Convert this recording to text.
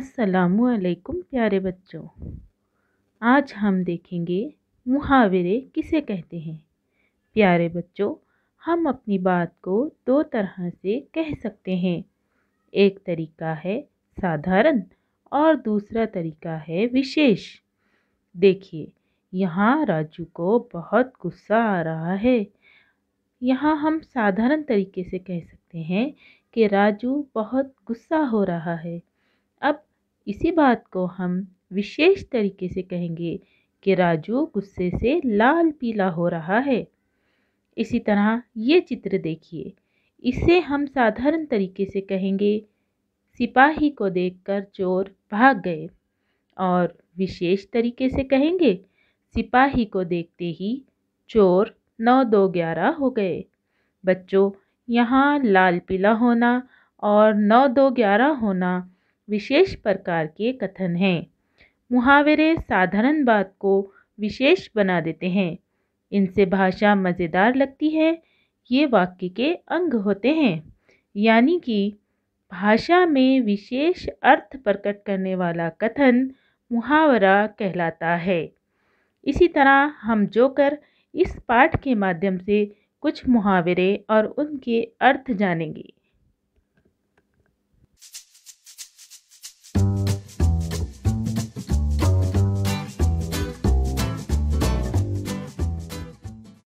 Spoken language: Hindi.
असलकुम प्यारे बच्चों आज हम देखेंगे मुहावरे किसे कहते हैं प्यारे बच्चों हम अपनी बात को दो तरह से कह सकते हैं एक तरीका है साधारण और दूसरा तरीका है विशेष देखिए यहाँ राजू को बहुत गुस्सा आ रहा है यहाँ हम साधारण तरीके से कह सकते हैं कि राजू बहुत गुस्सा हो रहा है अब इसी बात को हम विशेष तरीके से कहेंगे कि राजू गुस्से से लाल पीला हो रहा है इसी तरह ये चित्र देखिए इसे हम साधारण तरीके से कहेंगे सिपाही को देखकर चोर भाग गए और विशेष तरीके से कहेंगे सिपाही को देखते ही चोर नौ दो ग्यारह हो गए बच्चों यहाँ लाल पीला होना और नौ दो ग्यारह होना विशेष प्रकार के कथन हैं मुहावरे साधारण बात को विशेष बना देते हैं इनसे भाषा मज़ेदार लगती है ये वाक्य के अंग होते हैं यानी कि भाषा में विशेष अर्थ प्रकट करने वाला कथन मुहावरा कहलाता है इसी तरह हम जोकर इस पाठ के माध्यम से कुछ मुहावरे और उनके अर्थ जानेंगे